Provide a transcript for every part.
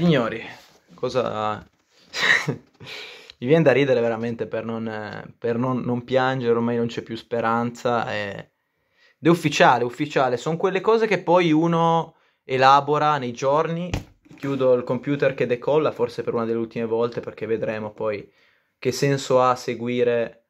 Signori, cosa... Mi viene da ridere veramente per non, per non, non piangere, ormai non c'è più speranza. E... Ed è ufficiale, ufficiale. Sono quelle cose che poi uno elabora nei giorni. Chiudo il computer che decolla, forse per una delle ultime volte, perché vedremo poi che senso ha seguire,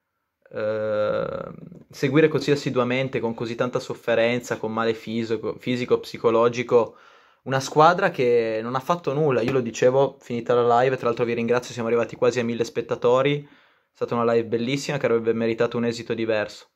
eh, seguire così assiduamente, con così tanta sofferenza, con male fisico, fisico psicologico una squadra che non ha fatto nulla, io lo dicevo finita la live, tra l'altro vi ringrazio, siamo arrivati quasi a mille spettatori, è stata una live bellissima che avrebbe meritato un esito diverso.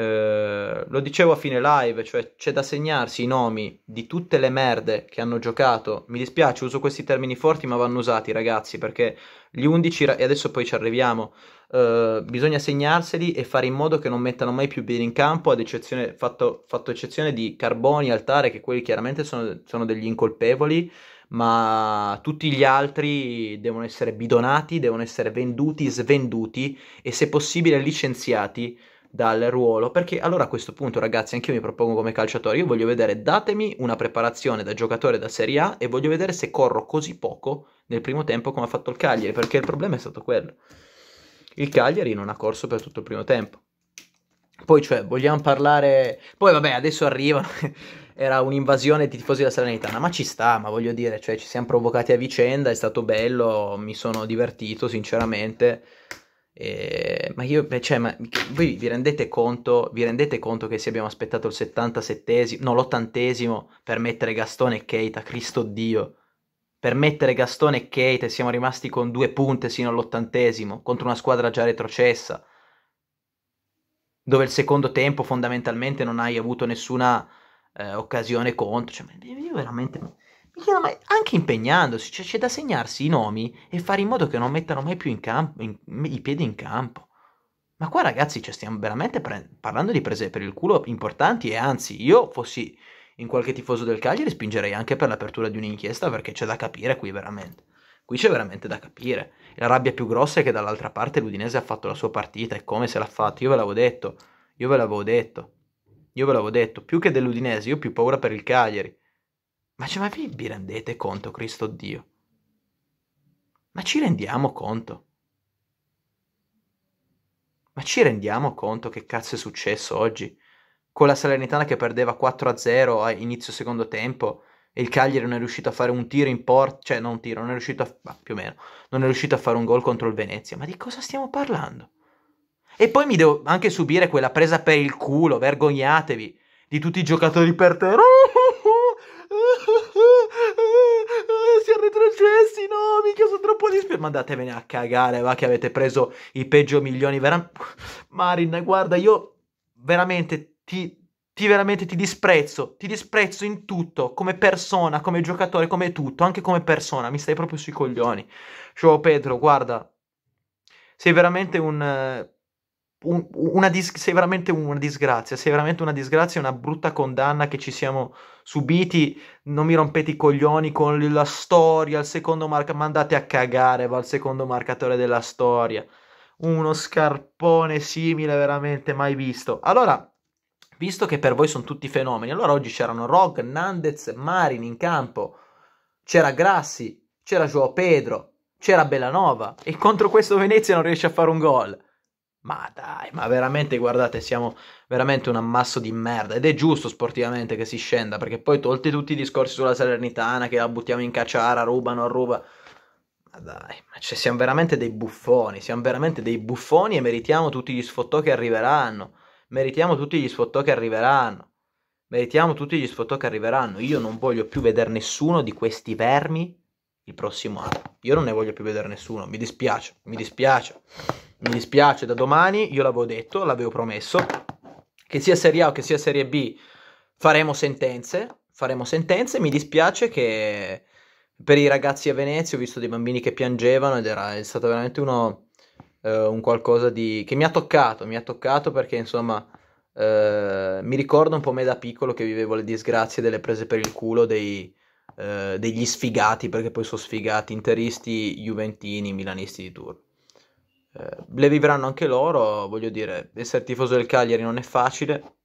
Eh, lo dicevo a fine live, cioè c'è da segnarsi i nomi di tutte le merde che hanno giocato. Mi dispiace, uso questi termini forti, ma vanno usati, ragazzi, perché gli 11, e adesso poi ci arriviamo, eh, bisogna segnarseli e fare in modo che non mettano mai più bene in campo, ad eccezione, fatto, fatto eccezione di Carboni, Altare, che quelli chiaramente sono, sono degli incolpevoli ma tutti gli altri devono essere bidonati, devono essere venduti, svenduti e se possibile licenziati dal ruolo, perché allora a questo punto ragazzi anch'io mi propongo come calciatore, io voglio vedere, datemi una preparazione da giocatore da Serie A e voglio vedere se corro così poco nel primo tempo come ha fatto il Cagliari, perché il problema è stato quello. Il Cagliari non ha corso per tutto il primo tempo. Poi cioè vogliamo parlare, poi vabbè adesso arrivano, era un'invasione di tifosi della Salernitana, ma ci sta, ma voglio dire, cioè ci siamo provocati a vicenda, è stato bello, mi sono divertito sinceramente eh, ma io, cioè, ma voi vi rendete, conto, vi rendete conto che se abbiamo aspettato il 77 no, l'ottantesimo per mettere Gastone e Keita, Cristo Dio, per mettere Gastone e Keita e siamo rimasti con due punte sino all'ottantesimo contro una squadra già retrocessa, dove il secondo tempo fondamentalmente non hai avuto nessuna eh, occasione contro. Cioè, io veramente ma anche impegnandosi, cioè, c'è da segnarsi i nomi e fare in modo che non mettano mai più in campo, in, i piedi in campo. Ma qua ragazzi, cioè, stiamo veramente pre- parlando di prese per il culo importanti e anzi, io fossi in qualche tifoso del Cagliari spingerei anche per l'apertura di un'inchiesta perché c'è da capire qui veramente. Qui c'è veramente da capire. La rabbia più grossa è che dall'altra parte l'Udinese ha fatto la sua partita e come se l'ha fatta. Io ve l'avevo detto, io ve l'avevo detto, io ve l'avevo detto. Più che dell'Udinese, io ho più paura per il Cagliari. Ma, cioè, ma vi rendete conto, Cristo Dio? Ma ci rendiamo conto? Ma ci rendiamo conto che cazzo è successo oggi? Con la Salernitana che perdeva 4-0 a inizio secondo tempo e il Cagliari non è riuscito a fare un tiro in porta, cioè non un tiro, non è riuscito a, ma più o meno, non è riuscito a fare un gol contro il Venezia. Ma di cosa stiamo parlando? E poi mi devo anche subire quella presa per il culo, vergognatevi, di tutti i giocatori per terra. questi no, mica sono troppo Ma andatevene a cagare, va che avete preso i peggio milioni. Vera... Marin, guarda, io veramente ti, ti, veramente ti disprezzo, ti disprezzo in tutto, come persona, come giocatore, come tutto, anche come persona, mi stai proprio sui coglioni. Ciao Pedro, guarda, sei veramente un una dis- sei veramente una disgrazia, sei veramente una disgrazia, una brutta condanna che ci siamo subiti, non mi rompete i coglioni con la storia, il secondo marcatore, mandate a cagare, va il secondo marcatore della storia, uno scarpone simile veramente mai visto. Allora, visto che per voi sono tutti fenomeni, allora oggi c'erano Rog, Nandez, Marin in campo, c'era Grassi, c'era Joao Pedro, c'era Bellanova e contro questo Venezia non riesce a fare un gol. Ma dai, ma veramente guardate, siamo veramente un ammasso di merda ed è giusto sportivamente che si scenda perché poi tolti tutti i discorsi sulla Salernitana che la buttiamo in cacciara, rubano, non ruba. Ma dai, ma cioè, siamo veramente dei buffoni, siamo veramente dei buffoni e meritiamo tutti gli sfottò che arriveranno. Meritiamo tutti gli sfottò che arriveranno. Meritiamo tutti gli sfottò che arriveranno. Io non voglio più vedere nessuno di questi vermi il prossimo anno. Io non ne voglio più vedere nessuno, mi dispiace, mi dispiace. Mi dispiace da domani, io l'avevo detto, l'avevo promesso, che sia Serie A o che sia Serie B faremo sentenze, faremo sentenze, mi dispiace che per i ragazzi a Venezia ho visto dei bambini che piangevano ed era è stato veramente uno eh, un qualcosa di che mi ha toccato, mi ha toccato perché insomma eh, mi ricordo un po' me da piccolo che vivevo le disgrazie delle prese per il culo dei, eh, degli sfigati, perché poi sono sfigati interisti, juventini, milanisti di turno. Eh, le vivranno anche loro, voglio dire, essere tifoso del Cagliari non è facile,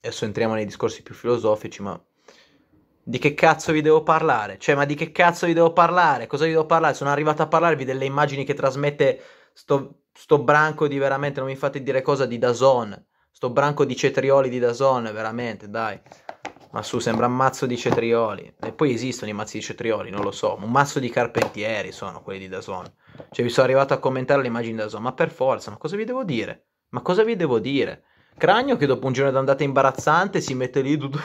adesso entriamo nei discorsi più filosofici, ma di che cazzo vi devo parlare? Cioè, ma di che cazzo vi devo parlare? Cosa vi devo parlare? Sono arrivato a parlarvi delle immagini che trasmette sto, sto branco di veramente, non mi fate dire cosa, di Dazon, sto branco di cetrioli di Dazon, veramente, dai. Ma su, sembra un mazzo di cetrioli. E poi esistono i mazzi di cetrioli, non lo so. Un mazzo di carpentieri sono quelli di Dazon. Cioè, vi sono arrivato a commentare le immagini di Dazon. Ma per forza, ma cosa vi devo dire? Ma cosa vi devo dire? Cragno che dopo un giorno d'andata imbarazzante si mette lì tutto,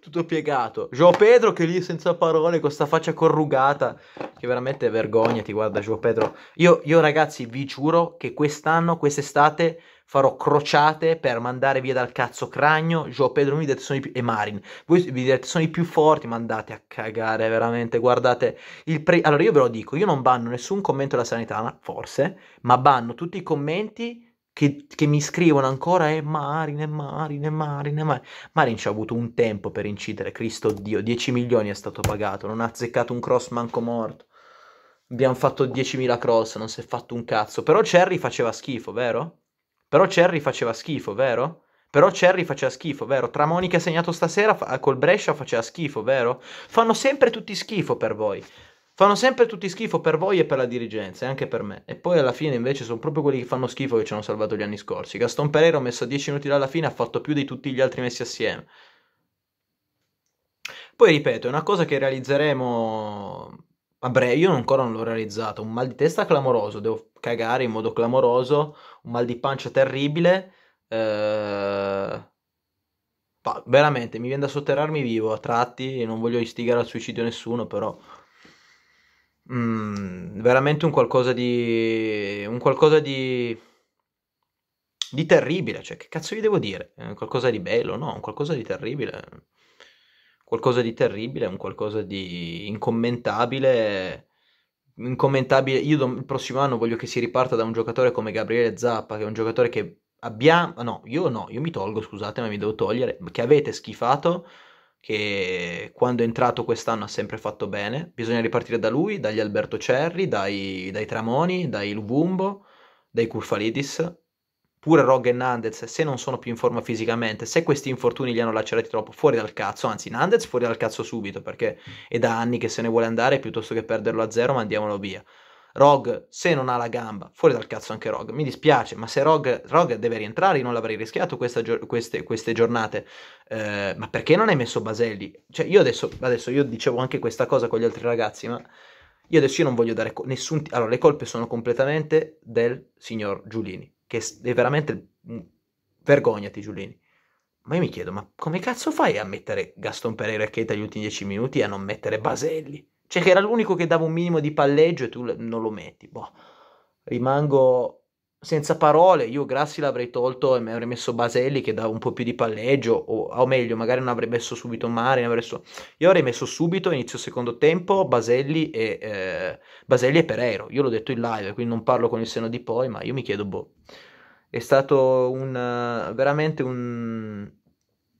tutto piegato. Gio Pedro che lì senza parole con sta faccia corrugata. Che veramente vergogna ti guarda Gio Pedro. Io, io ragazzi vi giuro che quest'anno, quest'estate farò crociate per mandare via dal cazzo Cragno, Gio Pedro Unidet e Marin. Voi vi direte sono i più forti, mandate a cagare veramente, guardate. Il pre... Allora io ve lo dico, io non banno nessun commento della sanità, forse, ma banno tutti i commenti che, che, mi scrivono ancora e eh, Marin, e eh, Marin, e eh, Marin, è Marin. Marin ci ha avuto un tempo per incidere, Cristo Dio, 10 milioni è stato pagato, non ha azzeccato un cross manco morto. Abbiamo fatto 10.000 cross, non si è fatto un cazzo. Però Cherry faceva schifo, vero? Però Cerri faceva schifo, vero? Però Cerri faceva schifo, vero? Tramoni che ha segnato stasera fa- ah, col Brescia faceva schifo, vero? Fanno sempre tutti schifo per voi. Fanno sempre tutti schifo per voi e per la dirigenza, e anche per me. E poi alla fine invece sono proprio quelli che fanno schifo che ci hanno salvato gli anni scorsi. Gaston Pereira ho messo 10 minuti dalla fine, ha fatto più di tutti gli altri messi assieme. Poi ripeto, è una cosa che realizzeremo a breve, io ancora non l'ho realizzato, un mal di testa clamoroso, devo cagare in modo clamoroso, un mal di pancia terribile, eh... veramente mi viene da sotterrarmi vivo a tratti, non voglio istigare al suicidio nessuno, però mm, veramente un qualcosa di un qualcosa di di terribile, cioè che cazzo vi devo dire? Qualcosa di bello, no, un qualcosa di terribile qualcosa di terribile, un qualcosa di incommentabile. Incommentabile. Io do, il prossimo anno voglio che si riparta da un giocatore come Gabriele Zappa, che è un giocatore che abbiamo. No, io no, io mi tolgo, scusate, ma mi devo togliere. Che avete schifato. Che quando è entrato quest'anno ha sempre fatto bene. Bisogna ripartire da lui, dagli Alberto Cerri, dai, dai Tramoni, dai Lubumbo, dai Curfalidis pure Rog e Nandez, se non sono più in forma fisicamente, se questi infortuni li hanno lacerati troppo, fuori dal cazzo, anzi Nandez fuori dal cazzo subito, perché è da anni che se ne vuole andare, piuttosto che perderlo a zero mandiamolo via. Rog, se non ha la gamba, fuori dal cazzo anche Rog, mi dispiace, ma se Rog, Rog deve rientrare, io non l'avrei rischiato questa, queste, queste, giornate, eh, ma perché non hai messo Baselli? Cioè io adesso, adesso, io dicevo anche questa cosa con gli altri ragazzi, ma... Io adesso io non voglio dare co- nessun... Allora, le colpe sono completamente del signor Giulini che è veramente... Mm, vergognati Giulini. Ma io mi chiedo, ma come cazzo fai a mettere Gaston Pereira e Keita gli ultimi dieci minuti e a non mettere Baselli? Cioè che era l'unico che dava un minimo di palleggio e tu non lo metti. Boh. Rimango senza parole, io Grassi l'avrei tolto e mi avrei messo Baselli che dava un po' più di palleggio, o, o meglio, magari non avrei messo subito Mare, avrei messo... io avrei messo subito, inizio secondo tempo, Baselli e, eh, Baselli e Pereiro. Io l'ho detto in live, quindi non parlo con il seno di poi, ma io mi chiedo, boh, è stato un, veramente un,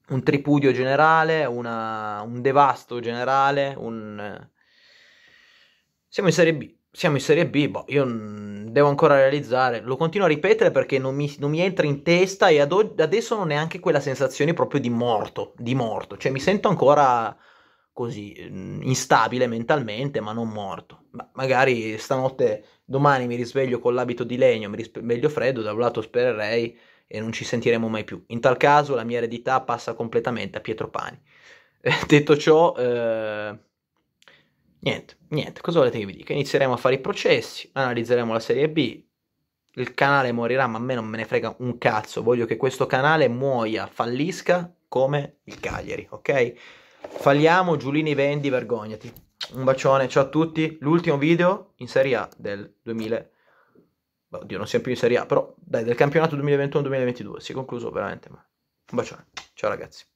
un tripudio generale, una, un devasto generale, un... Siamo in Serie B, siamo in Serie B, boh, io devo ancora realizzare. Lo continuo a ripetere perché non mi, non mi entra in testa e ad, adesso non ho neanche quella sensazione proprio di morto, di morto. Cioè mi sento ancora così mm, instabile mentalmente, ma non morto. Ma magari stanotte, domani mi risveglio con l'abito di legno, mi risveglio freddo, da un lato spererei e non ci sentiremo mai più. In tal caso la mia eredità passa completamente a Pietro Pani. Detto ciò... Eh Niente, niente, cosa volete che vi dica? Inizieremo a fare i processi, analizzeremo la serie B, il canale morirà, ma a me non me ne frega un cazzo, voglio che questo canale muoia, fallisca come il Cagliari, ok? Falliamo, Giulini vendi, vergognati. Un bacione, ciao a tutti. L'ultimo video in Serie A del 2000 boh, Oddio, non siamo più in Serie A, però dai, del campionato 2021-2022 si è concluso veramente male. Un bacione. Ciao ragazzi.